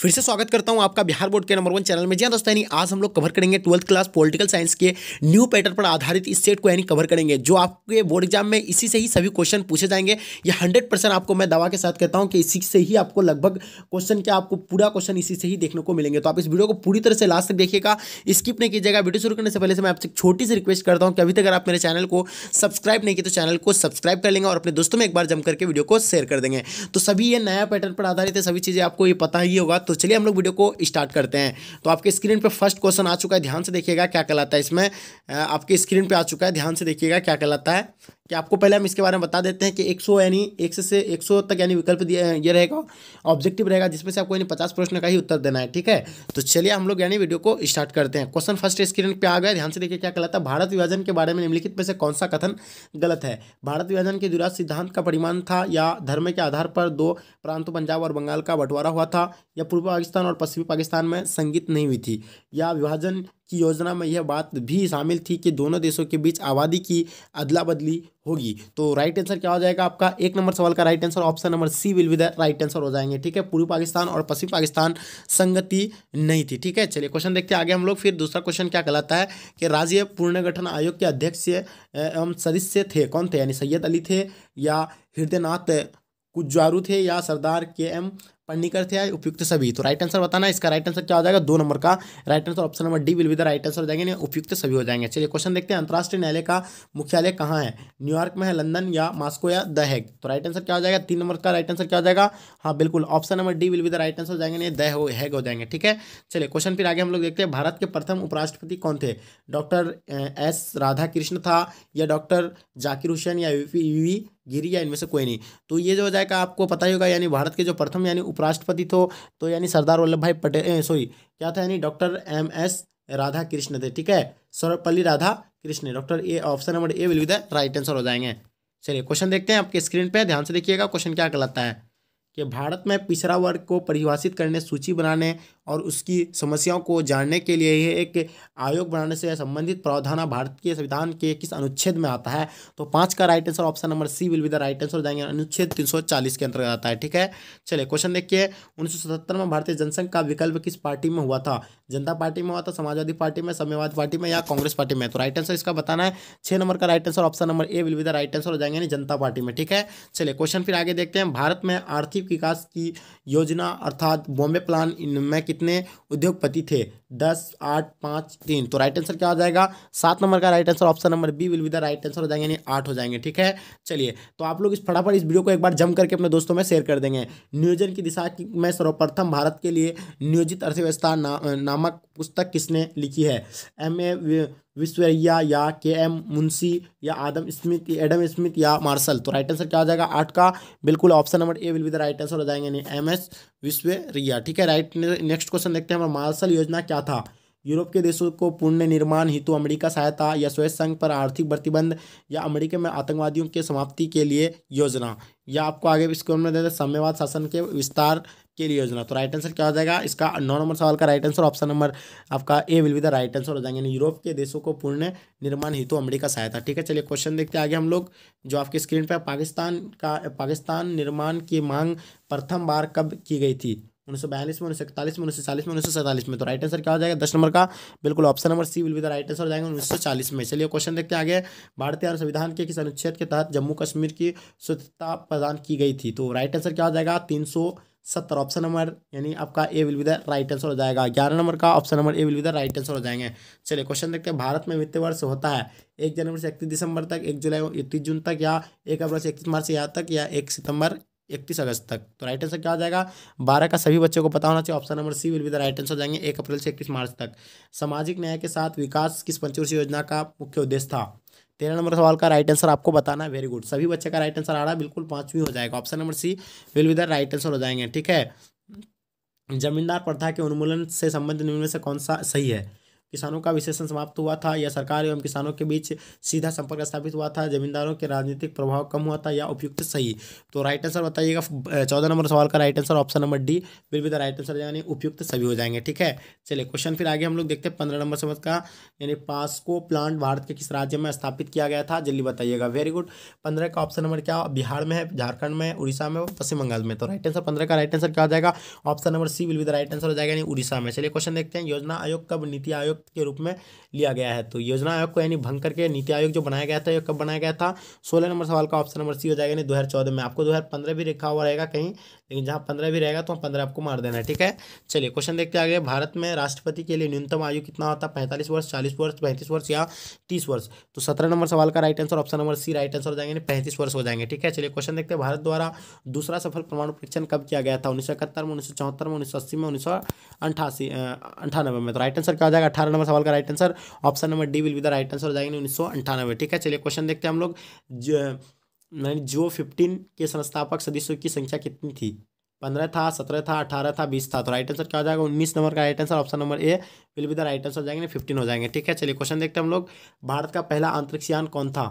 फिर से स्वागत करता हूं आपका बिहार बोर्ड के नंबर वन चैनल में जी दोस्तों यानी आज हम लोग कवर करेंगे ट्वेल्थ क्लास पॉलिटिकल साइंस के न्यू पैटर्न पर आधारित इस सेट को यानी कवर करेंगे जो आपके बोर्ड एग्जाम में इसी से ही सभी क्वेश्चन पूछे जाएंगे या हंड्रेड परसेंट आपको मैं दवा के साथ कहता हूं कि इसी से ही आपको लगभग क्वेश्चन क्या आपको पूरा क्वेश्चन इसी से ही देखने को मिलेंगे तो आप इस वीडियो को पूरी तरह से लास्ट तक देखिएगा स्किप नहीं कीजिएगा वीडियो शुरू करने से पहले से मैं आपसे छोटी सी रिक्वेस्ट करता हूँ कि अभी तक अगर आप मेरे चैनल को सब्सक्राइब नहीं किया तो चैनल को सब्सक्राइब कर लेंगे और अपने दोस्तों में एक बार जम करके वीडियो को शेयर कर देंगे तो सभी ये नया पैटर्न पर आधारित है सभी चीज़ें आपको ये पता ही होगा तो चलिए हम लोग वीडियो को स्टार्ट करते हैं तो आपके स्क्रीन पर फर्स्ट क्वेश्चन आ चुका है ध्यान से देखिएगा क्या कहलाता है इसमें आपके स्क्रीन पर आ चुका है ध्यान से देखिएगा क्या कहलाता है कि आपको पहले हम इसके बारे में बता देते हैं कि 100 यानी एक से 100 तक यानी विकल्प दिया ये रहेगा ऑब्जेक्टिव रहेगा जिसमें से आपको यानी 50 प्रश्न का ही उत्तर देना है ठीक है तो चलिए हम लोग यानी वीडियो को स्टार्ट करते हैं क्वेश्चन फर्स्ट स्क्रीन पे आ गया ध्यान से देखिए क्या कहलाता है भारत विभाजन के बारे में निम्नलिखित में से कौन सा कथन गलत है भारत विभाजन के दुराज सिद्धांत का परिमाण था या धर्म के आधार पर दो प्रांतों पंजाब और बंगाल का बंटवारा हुआ था या पूर्व पाकिस्तान और पश्चिमी पाकिस्तान में संगीत नहीं हुई थी या विभाजन की योजना में यह बात भी शामिल थी कि दोनों देशों के बीच आबादी की अदला बदली होगी तो राइट आंसर क्या हो जाएगा आपका एक नंबर सवाल का right answer option number C will with right answer हो जाएंगे ठीक है पूर्व पाकिस्तान और पश्चिम पाकिस्तान संगति नहीं थी ठीक है चलिए क्वेश्चन देखते हैं आगे हम लोग फिर दूसरा क्वेश्चन क्या कहलाता है कि राज्य पुनर्गठन आयोग के अध्यक्ष एवं सदस्य थे कौन थे यानी सैयद अली थे या हृदयनाथ कुजारू थे या सरदार के एम पंडिकर थे उपयुक्त सभी तो राइट आंसर बताना इसका राइट आंसर क्या हो जाएगा दो नंबर का right answer option number D will be the right answer हो जाएंगे उपयुक्त सभी हो जाएंगे चलिए क्वेश्चन देखते हैं अंतर्राष्ट्रीय न्यायालय का मुख्यालय कहाँ है न्यूयॉर्क में है लंदन या मास्को या द हैग तो राइट आंसर क्या हो जाएगा तीन नंबर का राइट आंसर क्या हो जाएगा हाँ बिल्कुल option number D will be the right answer हो जाएंगे द हैग हो जाएंगे ठीक है चलिए क्वेश्चन फिर आगे हम लोग देखते हैं भारत के प्रथम उपराष्ट्रपति कौन थे डॉक्टर एस राधा कृष्ण था या डॉक्टर जाकिर हुसैन या वी गिरी या इनमें से कोई नहीं तो ये जो हो जाएगा आपको पता ही होगा यानी भारत के जो प्रथम यानी उपराष्ट्रपति थे तो, तो यानी सरदार वल्लभ भाई पटेल सॉरी क्या था यानी doctor M S Radha Krishna थे ठीक है Sarvepalli Radha Krishna doctor A option number A will be the right answer हो जाएंगे चलिए क्वेश्चन देखते हैं आपके स्क्रीन पर ध्यान से देखिएगा क्वेश्चन क्या कहलाता है कि भारत में पिछड़ा वर्ग को परिभाषित करने सूची बनाने और उसकी समस्याओं को जानने के लिए यह एक आयोग बनाने से संबंधित प्रावधान भारतीय संविधान के किस अनुच्छेद में आता है तो पांच का right answer option number C will be the right answer जाएंगे अनुच्छेद 340 के अंतर्गत आता है ठीक है चलिए क्वेश्चन देखिए उन्नीस में भारतीय जनसंघ का विकल्प किस पार्टी में हुआ था जनता पार्टी में हुआ था समाजवादी पार्टी में साम्यवादी पार्टी में या कांग्रेस पार्टी में तो राइट आंसर इसका बताना है छह नंबर का right answer option number A will be the right answer हो जाएंगे यानी जनता पार्टी में ठीक है चलिए क्वेश्चन फिर आगे देखते हैं भारत में आर्थिक विकास की योजना अर्थात बॉम्बे प्लान में कितने उद्योगपति थे दस आठ पाँच तीन तो राइट आंसर क्या हो जाएगा सात नंबर का right answer option number B will be the right answer हो जाएंगे यानी आठ हो जाएंगे ठीक है चलिए तो आप लोग इस फटाफट इस वीडियो को एक बार जम करके अपने दोस्तों में शेयर कर देंगे नियोजन की दिशा में सर्वप्रथम भारत के लिए नियोजित अर्थव्यवस्था ना, नामक पुस्तक किसने लिखी है एम ए विश्वैया या के एम मुंशी या आदम स्मिथ एडम स्मिथ या मार्शल तो राइट आंसर क्या हो जाएगा आठ का बिल्कुल option number A will be the right answer हो जाएंगे एम एस विश्वरिया ठीक है राइट नेक्स्ट क्वेश्चन देखते हैं हमारा मार्शल योजना क्या था यूरोप के देशों को पुण्य निर्माण हेतु अमेरिका सहायता या स्वयं संघ पर आर्थिक प्रतिबंध या अमेरिका में आतंकवादियों के समाप्ति के लिए योजना या आपको आगे इसको में देते साम्यवाद शासन के विस्तार के लिए योजना तो राइट आंसर क्या हो जाएगा इसका नौ नंबर सवाल का राइट आंसर ऑप्शन नंबर आपका A will be the right answer हो जाएंगे यूरोप के देशों को पूर्ण निर्माण हेतु अमेरिका सहायता ठीक है चलिए क्वेश्चन देखते हैं आगे हम लोग जो आपके स्क्रीन पर पाकिस्तान का पाकिस्तान निर्माण की मांग प्रथम बार कब की गई थी उन्नीस सौ बयालीस में उन्नीस सौ इकतालीस में उन्नीस सौ चालीस में उन्नीस सौ में तो राइट आंसर क्या हो जाएगा दस नंबर का बिल्कुल option number C will be the right answer हो जाएगा उन्नीस सौ चालीस में चलिए क्वेश्चन देखते हैं आगे भारतीय संविधान के किस अनुच्छेद के तहत जम्मू कश्मीर की स्वतंत्रता प्रदान की गई थी तो राइट आंसर क्या हो जाएगा तीन सौ सत्तर ऑप्शन नंबर यानी आपका A will be the right answer हो जाएगा ग्यारह नंबर का option number A will be the right answer हो जाएंगे चलिए क्वेश्चन देखते हैं भारत में वित्तीय वर्ष होता है एक जनवरी से इकतीस दिसंबर तक एक जुलाई इकतीस जून तक या एक अप्रैल से इकतीस मार्च से यहाँ तक या एक सितंबर इकतीस अगस्त तक तो राइट आंसर क्या हो जाएगा बारह का सभी बच्चों को पता होना चाहिए option number C will be the right answer जाएंगे एक अप्रैल से इक्कीस मार्च तक सामाजिक न्याय के साथ विकास किस पंचवर्षीय योजना का मुख्य उद्देश्य था तेरह नंबर सवाल का राइट आंसर आपको बताना वेरी गुड सभी बच्चे का राइट आंसर आ रहा है बिल्कुल पांचवी हो जाएगा option number C will be the right answer हो जाएंगे ठीक है जमींदार प्रथा के उन्मूलन से संबंधित निम्न में से कौन सा सही है किसानों का विशेषण समाप्त हुआ था या सरकार एवं किसानों के बीच सीधा संपर्क स्थापित हुआ था जमींदारों के राजनीतिक प्रभाव कम हुआ था या उपयुक्त सही तो राइट आंसर बताइएगा चौदह नंबर सवाल का right answer option number D will be the right answer यानी उपयुक्त सभी हो जाएंगे ठीक है चलिए क्वेश्चन फिर आगे हम लोग देखते हैं पंद्रह नंबर सवाल का यानी पास्को प्लांट भारत के किस राज्य में स्थापित किया गया था जल्दी बताइएगा वेरी गुड पंद्रह का ऑप्शन नंबर क्या बिहार में है झारखंड में उड़ीसा में पश्चिम बंगाल में तो राइट आंसर पंद्रह का राइट आंसर क्या हो जाएगा option number C will be the right answer हो जाएगा यानी उड़ीसा में चलिए क्वेश्चन देखते हैं योजना आयोग कब नीति आयोग शर्त के रूप में लिया गया है तो योजना आयोग को यानी भंग करके नीति आयोग जो बनाया गया था यह कब बनाया गया था सोलह नंबर सवाल का ऑप्शन नंबर सी हो जाएगा यानी दो में आपको दो भी रखा हुआ रहेगा कहीं लेकिन जहाँ पंद्रह भी रहेगा तो वहाँ पंद्रह आपको मार देना है ठीक है चलिए क्वेश्चन देखते आगे भारत में राष्ट्रपति के लिए न्यूनतम आयु कितना होता है पैंतालीस वर्ष चालीस वर्ष पैंतीस वर्ष या तीस वर्ष तो सत्रह नंबर सवाल का right answer option number C right answer हो जाएंगे पैंतीस वर्ष हो जाएंगे ठीक है चलिए क्वेश्चन देखते हैं भारत द्वारा दूसरा सफल परमाणु परीक्षण कब किया गया था उन्नीस सौ इकहत्तर में उन्नीस सौ चौहत्तर में उन्नीस सौ अस्सी में उन्नीस सौ अंठासी अंठानवे में तो राइट आंसर क्या हो जाएगा अठारह नंबर सवाल का right answer option number D will be the right answer हो जाएंगे उन्नीस सौ अंठानवे ठीक है चलिए क्वेश्चन देखते हैं हम लोग यानी जियो फिफ्टीन के संस्थापक सदस्यों की संख्या कितनी थी पंद्रह था सत्रह था अठारह था बीस था तो राइट आंसर क्या हो जाएगा उन्नीस नंबर का right answer option number A will be the right answer हो जाएंगे फिफ्टीन हो जाएंगे ठीक है चलिए क्वेश्चन देखते हैं हम लोग भारत का पहला अंतरिक्ष यान कौन था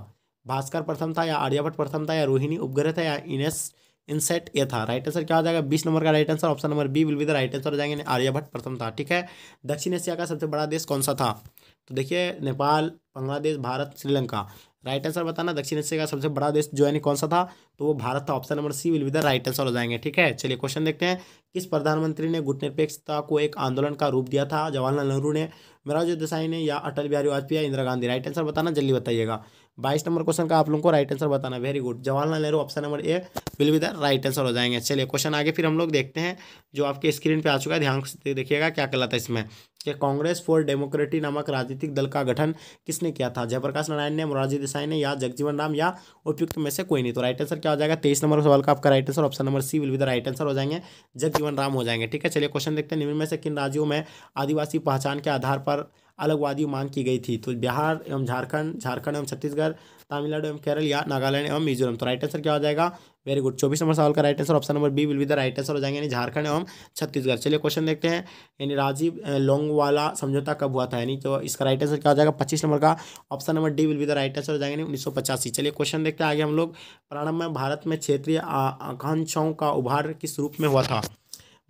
भास्कर प्रथम था या आर्यभट्ट प्रथम था या रोहिणी उपग्रह था या इनेस इनसेट ए था राइट आंसर क्या हो जाएगा बीस नंबर का right answer option number B will be the right answer हो जाएंगे आर्यभट्ट प्रथम था ठीक है दक्षिण एशिया का सबसे बड़ा देश कौन सा था तो देखिए नेपाल बांग्लादेश भारत श्रीलंका राइट आंसर बताना दक्षिण एशिया का सबसे बड़ा देश जो है कौन सा था तो वो भारत था option number C will be the right answer हो जाएंगे ठीक है चलिए क्वेश्चन देखते हैं किस प्रधानमंत्री ने गुटनिरपेक्षता को एक आंदोलन का रूप दिया था जवाहरलाल नेहरू ने मिराज देसाई ने या अटल बिहारी वाजपेयी या इंदिरा गांधी राइट आंसर बताना जल्दी बताइएगा बाईस नंबर क्वेश्चन का आप लोगों को राइट आंसर बताना very good Jawaharlal Nehru option number A will be the right answer हो जाएंगे चलिए क्वेश्चन आगे फिर हम लोग देखते हैं जो आपके स्क्रीन पे आ चुका है ध्यान से देखिएगा क्या कहलाता है इसमें कि कांग्रेस फॉर डेमोक्रेटी नामक राजनीतिक दल का गठन किसने किया था जयप्रकाश नारायण ने मोरारजी देसाई ने या जगजीवन राम या उपयुक्त में से कोई नहीं तो राइट आंसर क्या हो जाएगा तेईस नंबर सवाल का आपका right answer option number C will be the right answer हो जाएंगे जगजीवन राम हो जाएंगे ठीक है चलिए क्वेश्चन देखते हैं निम्न में से किन राज्यों में आदिवासी पहचान के आधार पर अलगवादियों मांग की गई थी तो बिहार एवं झारखंड झारखंड एवं छत्तीसगढ़ तमिलनाडु एवं केरल या नागालैंड एवं मिजोरम तो राइट आंसर क्या हो जाएगा वेरी गुड चौबीस नंबर सवाल का right answer option number B will be the right answer हो जाएंगे यानी झारखंड एवं छत्तीसगढ़ चलिए क्वेश्चन देखते हैं यानी राजीव वाला समझौता कब हुआ था यानी तो इसका राइट आंसर क्या हो जाएगा पच्चीस नंबर का option number D will be the right answer हो जाएंगे सौ उन्नीस चलिए क्वेश्चन देखते हैं आगे हम लोग प्रारंभ में भारत में क्षेत्रीय आकांक्षाओं का उभार किस रूप में हुआ था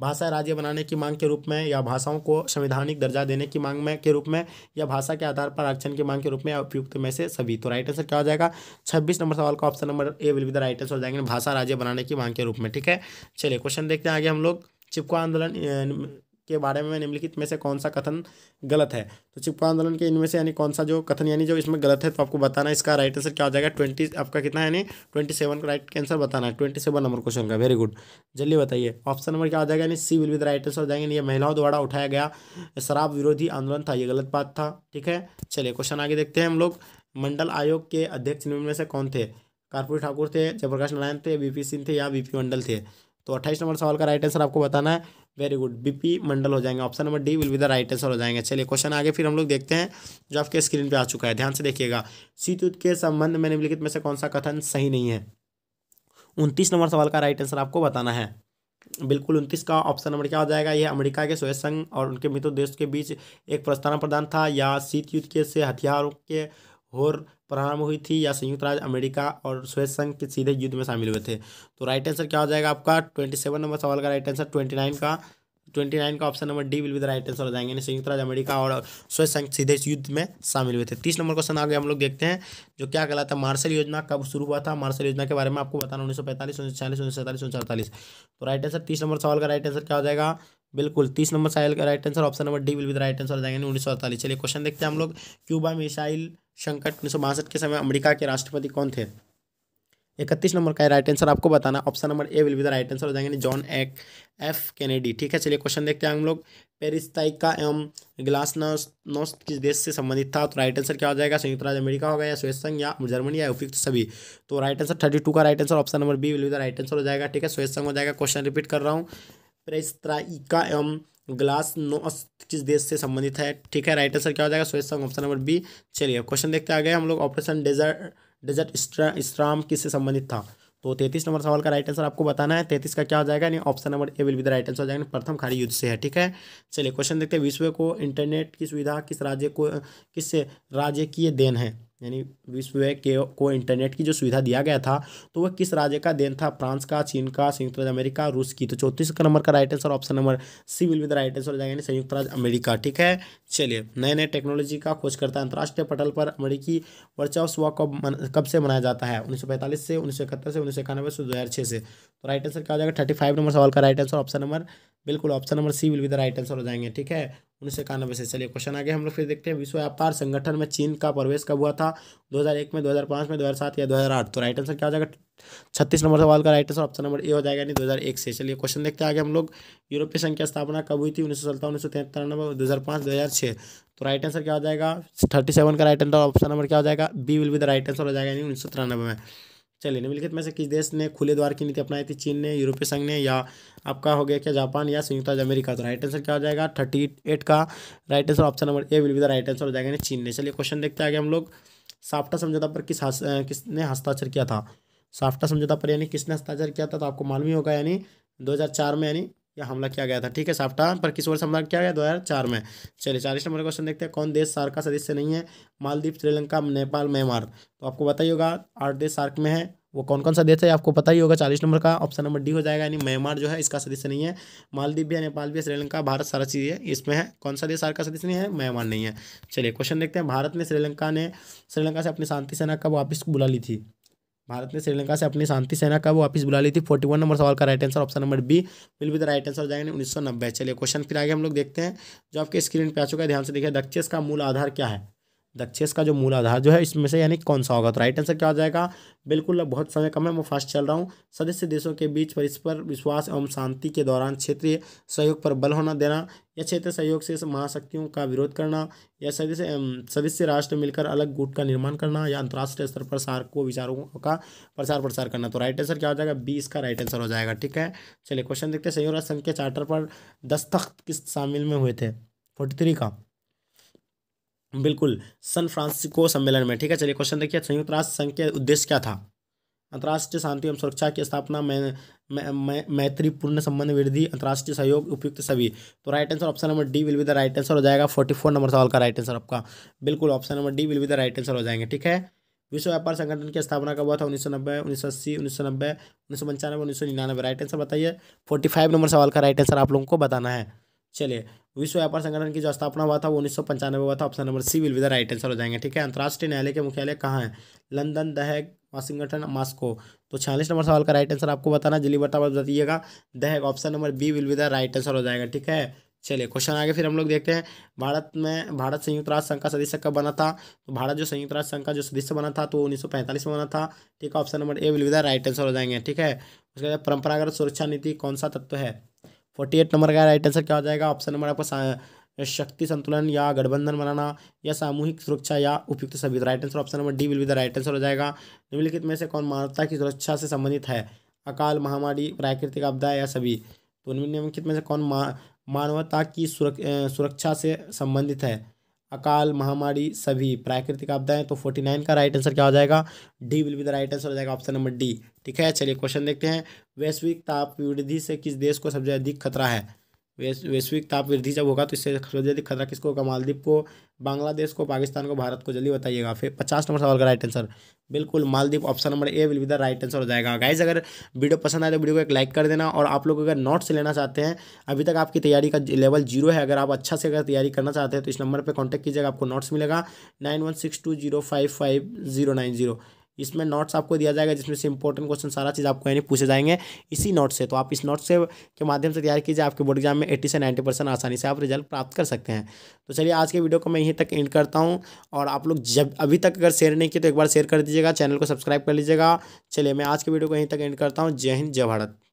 भाषा राज्य बनाने की मांग के रूप में या भाषाओं को संवैधानिक दर्जा देने की मांग में के रूप में या भाषा के आधार पर आरक्षण की मांग के रूप में उपयुक्त में से सभी तो राइट आंसर क्या हो जाएगा छब्बीस नंबर सवाल का option number A will be the right answer हो जाएंगे भाषा राज्य बनाने की मांग के रूप में ठीक है चलिए क्वेश्चन देखते हैं आगे हम लोग चिपको आंदोलन के बारे में निम्नलिखित में से कौन सा कथन गलत है तो चिपको आंदोलन के इनमें से यानी कौन सा जो कथन यानी जो इसमें गलत है तो आपको बताना है इसका राइट आंसर क्या हो जाएगा ट्वेंटी आपका कितना है यानी ट्वेंटी सेवन का राइट आंसर बताना है ट्वेंटी सेवन नंबर क्वेश्चन का वेरी गुड जल्दी बताइए ऑप्शन नंबर क्या हो जाएगा यानी C will with right answer हो जाएंगे ये महिलाओं द्वारा उठाया गया शराब विरोधी आंदोलन था ये गलत बात था ठीक है चलिए क्वेश्चन आगे देखते हैं हम लोग मंडल आयोग के अध्यक्ष निम्न में से कौन थे कारपुरी ठाकुर थे जयप्रकाश नारायण थे बीपी सिंह थे या बीपी मंडल थे तो अट्ठाईस नंबर सवाल का राइट आंसर आपको बताना है वेरी गुड बीपी मंडल हो जाएंगे option number D will be the right answer हो जाएंगे चलिए क्वेश्चन आगे फिर हम लोग देखते हैं जो आपके स्क्रीन पे आ चुका है ध्यान से देखिएगा शीतुत के संबंध में निम्नलिखित में से कौन सा कथन सही नहीं है उनतीस नंबर सवाल का राइट आंसर आपको बताना है बिल्कुल उनतीस का ऑप्शन नंबर क्या हो जाएगा यह अमेरिका के सोवियत संघ और उनके मित्र देश के बीच एक प्रस्ताव प्रदान था या शीत युद्ध के से हथियारों के होर प्रारंभ हुई थी या संयुक्त राज्य अमेरिका और सोवियत संघ के सीधे युद्ध में शामिल हुए थे तो राइट आंसर क्या हो जाएगा आपका ट्वेंटी सेवन नंबर सवाल का राइट आंसर ट्वेंटी नाइन का ट्वेंटी नाइन का option number D will be the right answer हो जाएंगे संयुक्त राज्य अमेरिका और सोवियत संघ सीधे युद्ध में शामिल हुए थे तीस नंबर क्वेश्चन आगे हम लोग देखते हैं जो क्या कहलाता है मार्शल योजना कब शुरू हुआ था मार्शल योजना के बारे में आपको बताना उन्नीस सौ पैंतालीस उन्नीस सौ छियालीस उन्नीस सौ सैंतालीस उन्नीस अड़तालीस तो राइट आंसर तीस नंबर सवाल का राइट आंसर क्या हो जाएगा बिल्कुल तीस नंबर साइल का right answer option number D will be right answer हो जाएंगे उन्नीस सौ अड़तालीस चलिए क्वेश्चन देखते हैं हम लोग क्यूबा मिसाइल संकट उन्नीस सौ बासठ के समय अमेरिका के राष्ट्रपति कौन थे इकतीस नंबर का राइट आंसर आपको बताना option number A will be the right answer हो जाएंगे जॉन एक एफ कैनेडी ठीक है चलिए क्वेश्चन देखते हैं हम लोग पेरिस्ताइका एवं ग्लास नोस किस देश से संबंधित था तो राइट आंसर क्या हो जाएगा संयुक्त राज्य अमेरिका होगा या स्वेत संघ या जर्मनी या उपयुक्त सभी तो राइट आंसर थर्टी टू का right answer option number B will be the right answer हो जाएगा ठीक है स्वेस संघ हो जाएगा क्वेश्चन रिपीट कर रहा हूँ प्रेस्त्राइका एवं ग्लास नो किस देश से संबंधित है ठीक है राइट आंसर क्या हो जाएगा स्वेज सॉन्ग ऑप्शन नंबर बी चलिए क्वेश्चन देखते आ गए हम लोग ऑपरेशन डेजर्ट डेजर्ट इस्ट्राम किस किससे संबंधित था तो तैतीस नंबर सवाल का राइट आंसर आपको बताना है तैतीस का क्या हो जाएगा यानी option number A will be the right answer हो जाएगा प्रथम खाड़ी युद्ध से है ठीक है चलिए क्वेश्चन देखते हैं विश्व को इंटरनेट की सुविधा किस राज्य को किस राज्य की देन है यानी विश्व के को इंटरनेट की जो सुविधा दिया गया था तो वह किस राज्य का देन था फ्रांस का चीन का संयुक्त राज्य अमेरिका रूस की तो चौंतीस नंबर का right answer option number C will with right answer हो जाएगा यानी संयुक्त राज्य अमेरिका ठीक है चलिए नए नए टेक्नोलॉजी का खोज करता है अंतर्राष्ट्रीय पटल पर अमेरिकी वर्चाउस वॉक कब कब से मनाया जाता है उन्नीस से उन्नीस से उन्नीस सौ से दो से तो राइट आंसर क्या हो जाएगा थर्टी नंबर सवाल का राइट आंसर ऑप्शन नंबर बिल्कुल option number C will with right answer हो जाएंगे ठीक है उन्नीस सौ इक्यानवे से चलिए क्वेश्चन आगे हम लोग फिर देखते हैं विश्व व्यापार संगठन में चीन का प्रवेश कब हुआ था 2001 में 2005 में 2007 या 2008 तो राइट आंसर क्या हो जाएगा छत्तीस नंबर सवाल का right answer option number A हो जाएगा यानी 2001 से चलिए क्वेश्चन देखते हैं आगे हम लोग यूरोपीय संघ की स्थापना कब हुई थी उन्नीस सौ सत्तावन उन्नीस सौ दो हज़ार दो हज़ार तो राइट आंसर क्या हो जाएगा थर्टी सेवन का राइट आंसर ऑप्शन नंबर क्या हो जाएगा B will be the right answer हो जाएगा यानी उन्नीस सौ तिरानवे में चलिए निम्नलिखित में से किस देश ने खुले द्वार की नीति अपनाई थी चीन ने यूरोपीय संघ ने या आपका हो गया क्या जापान या संयुक्त राज्य अमेरिका तो राइट आंसर क्या हो जाएगा थर्टी एट का right answer option number A will be the right answer हो जाएगा चीन ने चलिए क्वेश्चन देखते हैं आगे हम लोग साफ्टा समझौता पर किस किसने हस्ताक्षर किया था साफ्टा समझौता पर यानी किसने हस्ताक्षर किया था तो आपको मालूम ही होगा यानी चार में यानी या हमला किया गया था ठीक है साफ्टा पर किस वर्ष हमला किया गया दो हज़ार चार में चलिए चालीस नंबर क्वेश्चन देखते हैं कौन देश सार्क का सदस्य नहीं है मालदीव श्रीलंका नेपाल म्यांमार तो आपको बताइए होगा आठ देश सार्क में है वो कौन कौन सा देश है आपको पता ही होगा चालीस नंबर का ऑप्शन नंबर डी हो जाएगा यानी म्यांमार जो है इसका सदस्य नहीं है मालदीव भी है नेपाल भी है श्रीलंका भारत सारा चीज़ है इसमें है कौन सा देश सार्क का सदस्य नहीं है म्यांमार नहीं है चलिए क्वेश्चन देखते हैं भारत ने श्रीलंका ने श्रीलंका से अपनी शांति सेना कब वापस बुला ली थी भारत ने श्रीलंका से अपनी शांति सेना वो वापस बुला ली थी फोर्टी वन नंबर सवाल का right answer option number B will be the right answer हो जाएंगे उन्नीस सौ नब्बे चलिए क्वेश्चन फिर आगे हम लोग देखते हैं जो आपके स्क्रीन पे आ चुका है ध्यान से देखिए दक्षेस का मूल आधार क्या है दक्षेस का जो मूल आधार जो है इसमें से यानी कौन सा होगा तो राइट आंसर क्या हो जाएगा बिल्कुल बहुत समय कम है मैं फास्ट चल रहा हूँ सदस्य देशों के बीच परस्पर विश्वास एवं शांति के दौरान क्षेत्रीय सहयोग पर बल होना देना या क्षेत्र सहयोग से महाशक्तियों का विरोध करना या सदस्य सदस्य राष्ट्र मिलकर अलग गुट का निर्माण करना या अंतर्राष्ट्रीय स्तर पर को विचारों का प्रचार प्रसार करना तो राइट आंसर क्या हो जाएगा बी इसका राइट आंसर हो जाएगा ठीक है चलिए क्वेश्चन देखते हैं संयुक्त राष्ट्र संघ के चार्टर पर दस्तख्त किस शामिल में हुए थे फोर्टी थ्री का बिल्कुल सन फ्रांसिस्को सम्मेलन में ठीक है चलिए क्वेश्चन देखिए संयुक्त राष्ट्र संघ के उद्देश्य क्या था अंतर्राष्ट्रीय शांति एवं सुरक्षा की स्थापना में मैत्रीपूर्ण संबंध वृद्धि अंतर्राष्ट्रीय सहयोग उपयुक्त सभी तो right answer option number D will be the right answer हो जाएगा फोर्टी फोर नंबर सवाल का राइट आंसर आपका बिल्कुल option number D will be the right answer हो जाएंगे ठीक है विश्व व्यापार संगठन की स्थापना कब हुआ था उन्नीस सौ नब्बे उन्नीस सौ अस्सी उन्नीस सौ नब्बे उन्नीस सौ पंचानवे उन्नीस सौ निन्यानवे राइट आंसर बताइए फोर्टी फाइव नंबर सवाल का राइट आंसर आप लोगों को बताना है चलिए विश्व व्यापार संगठन की जो स्थापना हुआ था वो उन्नीस सौ में हुआ था option number C will with right answer हो जाएंगे ठीक है अंतर्राष्ट्रीय न्यायालय के मुख्यालय कहाँ है लंदन दहेग वाशिंगटन मास्को तो छियालीस नंबर सवाल का राइट आंसर आपको बताना जिली बताओ बताइएगा दहेग option number B will with right answer हो जाएगा ठीक है चलिए क्वेश्चन आगे फिर हम लोग देखते हैं भारत में भारत संयुक्त राष्ट्र संघ का सदस्य कब बना था तो भारत जो संयुक्त राष्ट्र संघ का जो सदस्य बना था तो उन्नीस में बना था ठीक है option number A will with right answer हो जाएंगे ठीक है उसके बाद परंपरागत सुरक्षा नीति कौन सा तत्व है फोर्टी एट नंबर का राइट आंसर क्या हो जाएगा ऑप्शन नंबर आपका शक्ति संतुलन या गठबंधन बनाना या सामूहिक सुरक्षा या उपयुक्त सभी right answer option number D will be the right answer हो जाएगा निम्नलिखित में से कौन मानवता की सुरक्षा से संबंधित है अकाल महामारी प्राकृतिक आपदा या सभी तो निम्नलिखित में से कौन मा मानवता की सुरक्षा से संबंधित है अकाल महामारी सभी प्राकृतिक आपदाएं तो फोर्टी नाइन का राइट आंसर क्या हो जाएगा D will be the right answer हो जाएगा ऑप्शन नंबर डी ठीक है चलिए क्वेश्चन देखते हैं वैश्विक ताप वृद्धि से किस देश को सबसे अधिक खतरा है वैश्विक ताप वृद्धि जब होगा तो इससे सर्वाधिक खतरा किसको होगा मालदीप को बांग्लादेश को पाकिस्तान को भारत को जल्दी बताइएगा फिर पचास नंबर सवाल का राइट आंसर बिल्कुल Maldives option number A will be the right answer हो जाएगा गाइज अगर वीडियो पसंद आए तो वीडियो को एक लाइक कर देना और आप लोग अगर नोट्स लेना चाहते हैं अभी तक आपकी तैयारी का लेवल जीरो है अगर आप अच्छा से अगर तैयारी करना चाहते हैं तो इस नंबर पर कॉन्टैक्ट कीजिएगा आपको नोट्स मिलेगा nine one six two zero five five zero nine zero इसमें नोट्स आपको दिया जाएगा जिसमें से इंपॉर्टेंट क्वेश्चन सारा चीज़ आपको यानी पूछे जाएंगे इसी नोट से तो आप इस नोट से के माध्यम से तैयार कीजिए आपके बोर्ड एग्जाम में एट्टी से नाइन्टी परसेंट आसानी से आप रिजल्ट प्राप्त कर सकते हैं तो चलिए आज के वीडियो को मैं यहीं तक एंड करता हूँ और आप लोग जब अभी तक अगर शेयर नहीं किया तो एक बार शेयर कर दीजिएगा चैनल को सब्सक्राइब कर लीजिएगा चलिए मैं आज के वीडियो को यहीं तक एंड करता हूँ जय हिंद जय भारत